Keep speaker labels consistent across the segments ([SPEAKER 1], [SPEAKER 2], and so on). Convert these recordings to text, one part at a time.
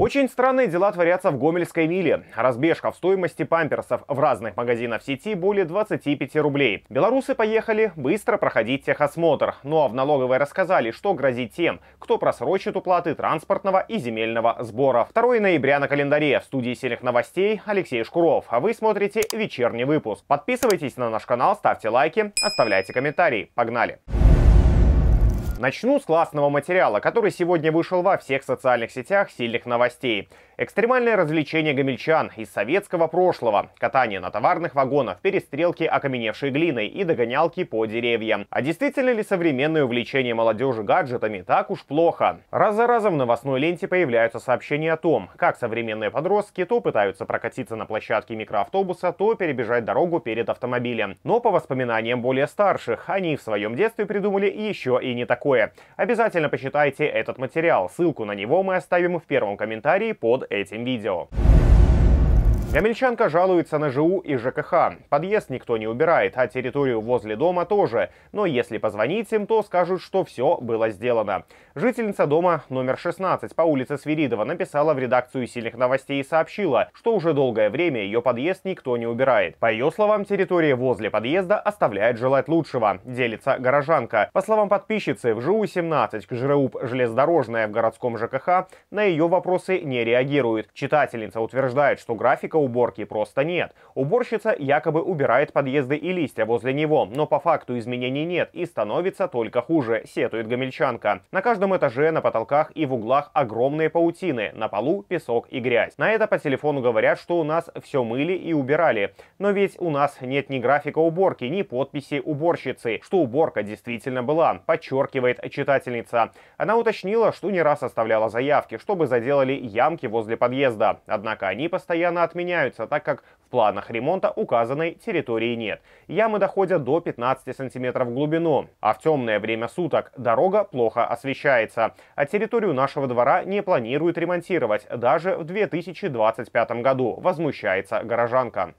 [SPEAKER 1] Очень странные дела творятся в Гомельской миле. Разбежка в стоимости памперсов в разных магазинах сети более 25 рублей. Белорусы поехали быстро проходить техосмотр. Ну а в налоговой рассказали, что грозит тем, кто просрочит уплаты транспортного и земельного сбора. 2 ноября на календаре в студии сильных новостей Алексей Шкуров. А вы смотрите вечерний выпуск. Подписывайтесь на наш канал, ставьте лайки, оставляйте комментарии. Погнали! Начну с классного материала, который сегодня вышел во всех социальных сетях сильных новостей. Экстремальное развлечение гамельчан из советского прошлого. Катание на товарных вагонах, перестрелки окаменевшей глиной и догонялки по деревьям. А действительно ли современное увлечение молодежи гаджетами так уж плохо? Раз за разом в новостной ленте появляются сообщения о том, как современные подростки то пытаются прокатиться на площадке микроавтобуса, то перебежать дорогу перед автомобилем. Но по воспоминаниям более старших, они в своем детстве придумали еще и не такое. Обязательно почитайте этот материал, ссылку на него мы оставим в первом комментарии под этим видео. Гамельчанка жалуется на ЖУ и ЖКХ. Подъезд никто не убирает, а территорию возле дома тоже. Но если позвонить им, то скажут, что все было сделано. Жительница дома номер 16 по улице Свиридова написала в редакцию «Сильных новостей» и сообщила, что уже долгое время ее подъезд никто не убирает. По ее словам, территория возле подъезда оставляет желать лучшего, делится горожанка. По словам подписчицы, в ЖУ-17 к ЖРУП «Железнодорожная» в городском ЖКХ на ее вопросы не реагирует. Читательница утверждает, что графика уборки просто нет. Уборщица якобы убирает подъезды и листья возле него, но по факту изменений нет и становится только хуже, сетует Гамельчанка. На каждом этаже, на потолках и в углах огромные паутины, на полу песок и грязь. На это по телефону говорят, что у нас все мыли и убирали. Но ведь у нас нет ни графика уборки, ни подписи уборщицы, что уборка действительно была, подчеркивает читательница. Она уточнила, что не раз оставляла заявки, чтобы заделали ямки возле подъезда. Однако они постоянно отменяли меняются, так как в планах ремонта указанной территории нет. Ямы доходят до 15 сантиметров в глубину, а в темное время суток дорога плохо освещается. А территорию нашего двора не планируют ремонтировать даже в 2025 году, возмущается горожанка.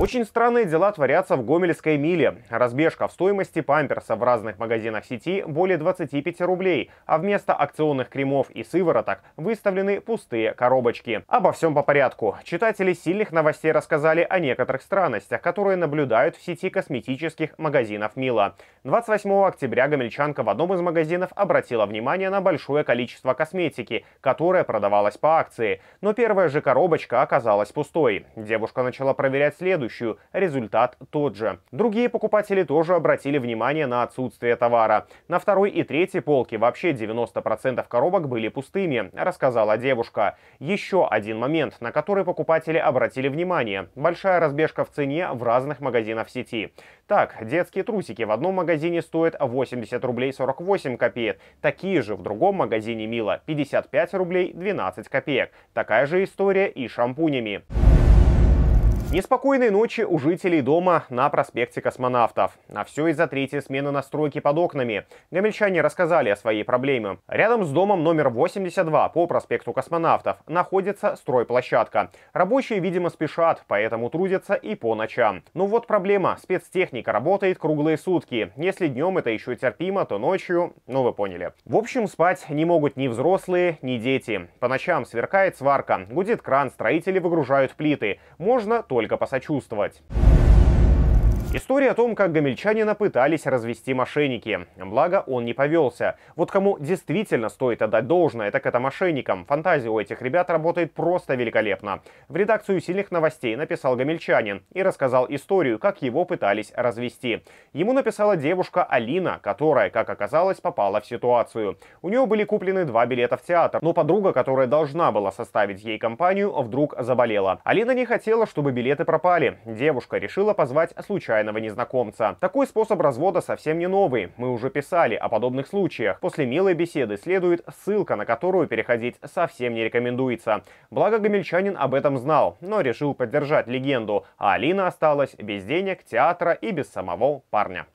[SPEAKER 1] Очень странные дела творятся в Гомельской миле. Разбежка в стоимости памперса в разных магазинах сети более 25 рублей, а вместо акционных кремов и сывороток выставлены пустые коробочки. Обо всем по порядку. Читатели сильных новостей рассказали о некоторых странностях, которые наблюдают в сети косметических магазинов Мила. 28 октября гомельчанка в одном из магазинов обратила внимание на большое количество косметики, которая продавалась по акции. Но первая же коробочка оказалась пустой. Девушка начала проверять следующее следующую. Результат тот же. Другие покупатели тоже обратили внимание на отсутствие товара. На второй и третьей полке вообще 90% коробок были пустыми, рассказала девушка. Еще один момент, на который покупатели обратили внимание. Большая разбежка в цене в разных магазинах сети. Так, детские трусики в одном магазине стоят 80 рублей 48 копеек, такие же в другом магазине Мила 55 рублей 12 копеек. Такая же история и шампунями. Неспокойные ночи у жителей дома на проспекте космонавтов. А все из-за третьей смены настройки под окнами. Гомельчане рассказали о своей проблеме. Рядом с домом номер 82 по проспекту космонавтов находится стройплощадка. Рабочие, видимо, спешат, поэтому трудятся и по ночам. Ну вот проблема. Спецтехника работает круглые сутки. Если днем это еще терпимо, то ночью... Ну вы поняли. В общем, спать не могут ни взрослые, ни дети. По ночам сверкает сварка, гудит кран, строители выгружают плиты. Можно то только посочувствовать. История о том, как гомельчанина пытались развести мошенники. Благо, он не повелся. Вот кому действительно стоит отдать должное, так это мошенникам. Фантазия у этих ребят работает просто великолепно. В редакцию «Сильных новостей» написал гомельчанин и рассказал историю, как его пытались развести. Ему написала девушка Алина, которая, как оказалось, попала в ситуацию. У нее были куплены два билета в театр, но подруга, которая должна была составить ей компанию, вдруг заболела. Алина не хотела, чтобы билеты пропали. Девушка решила позвать случайно случайного незнакомца. Такой способ развода совсем не новый. Мы уже писали о подобных случаях. После милой беседы следует ссылка, на которую переходить совсем не рекомендуется. Благо Гамильчанин об этом знал, но решил поддержать легенду, а Алина осталась без денег, театра и без самого парня.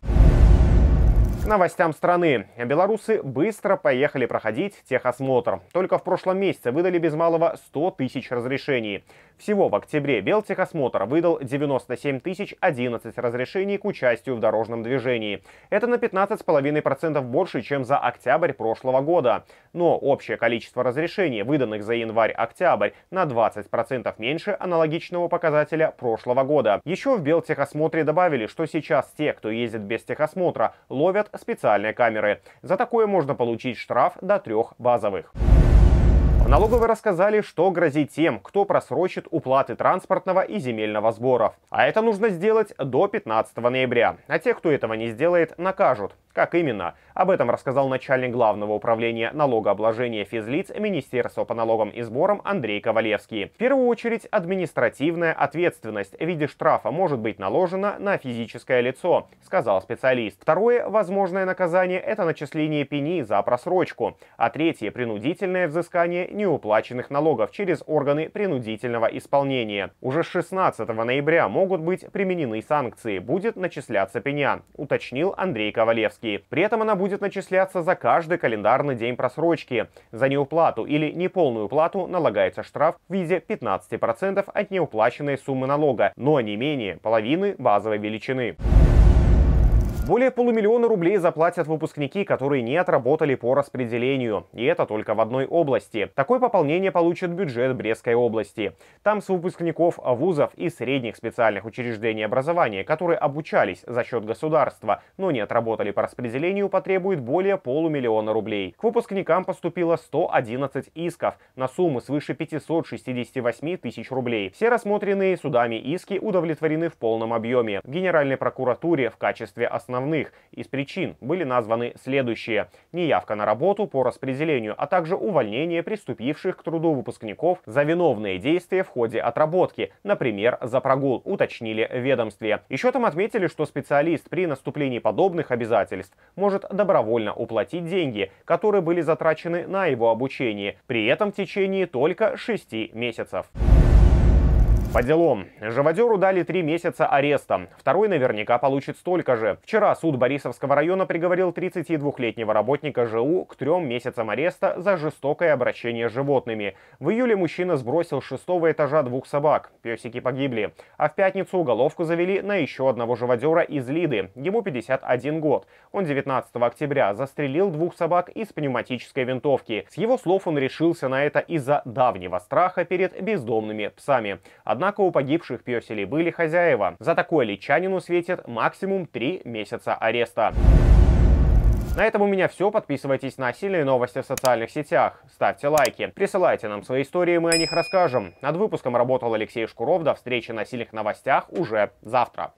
[SPEAKER 1] К новостям страны. Белорусы быстро поехали проходить техосмотр. Только в прошлом месяце выдали без малого 100 тысяч разрешений. Всего в октябре Белтехосмотр выдал 97 011 разрешений к участию в дорожном движении. Это на 15,5% больше, чем за октябрь прошлого года. Но общее количество разрешений, выданных за январь-октябрь, на 20% меньше аналогичного показателя прошлого года. Еще в Белтехосмотре добавили, что сейчас те, кто ездит без техосмотра, ловят специальные камеры. За такое можно получить штраф до трех базовых. В налоговой рассказали, что грозит тем, кто просрочит уплаты транспортного и земельного сборов. А это нужно сделать до 15 ноября. А тех, кто этого не сделает, накажут. Как именно? Об этом рассказал начальник Главного управления налогообложения физлиц Министерства по налогам и сборам Андрей Ковалевский. В первую очередь, административная ответственность в виде штрафа может быть наложена на физическое лицо, сказал специалист. Второе возможное наказание – это начисление пени за просрочку, а третье – принудительное взыскание неуплаченных налогов через органы принудительного исполнения. Уже 16 ноября могут быть применены санкции, будет начисляться пеня, уточнил Андрей Ковалевский просрочки. При этом она будет начисляться за каждый календарный день просрочки. За неуплату или неполную плату налагается штраф в виде 15% от неуплаченной суммы налога, но не менее половины базовой величины. Более полумиллиона рублей заплатят выпускники, которые не отработали по распределению. И это только в одной области. Такое пополнение получит бюджет Брестской области. Там с выпускников вузов и средних специальных учреждений образования, которые обучались за счет государства, но не отработали по распределению, потребует более полумиллиона рублей. К выпускникам поступило 111 исков на суммы свыше 568 тысяч рублей. Все рассмотренные судами иски удовлетворены в полном объеме. В Генеральной прокуратуре в качестве основания основных. Из причин были названы следующие. Неявка на работу по распределению, а также увольнение приступивших к труду выпускников за виновные действия в ходе отработки, например, за прогул, уточнили ведомстве. Еще там отметили, что специалист при наступлении подобных обязательств может добровольно уплатить деньги, которые были затрачены на его обучение, при этом в течение только 6 месяцев. По делам. Живодеру дали три месяца ареста. Второй наверняка получит столько же. Вчера суд Борисовского района приговорил 32-летнего работника ЖУ к трем месяцам ареста за жестокое обращение с животными. В июле мужчина сбросил с шестого этажа двух собак. Песики погибли. А в пятницу уголовку завели на еще одного живодера из Лиды. Ему 51 год. Он 19 октября застрелил двух собак из пневматической винтовки. С его слов он решился на это из-за давнего страха перед бездомными псами. Однако Однако у погибших песелей были хозяева. За такое личанину светит максимум 3 месяца ареста. На этом у меня все. Подписывайтесь на сильные новости в социальных сетях. Ставьте лайки. Присылайте нам свои истории, мы о них расскажем. Над выпуском работал Алексей Шкуров. До встречи на сильных новостях уже завтра.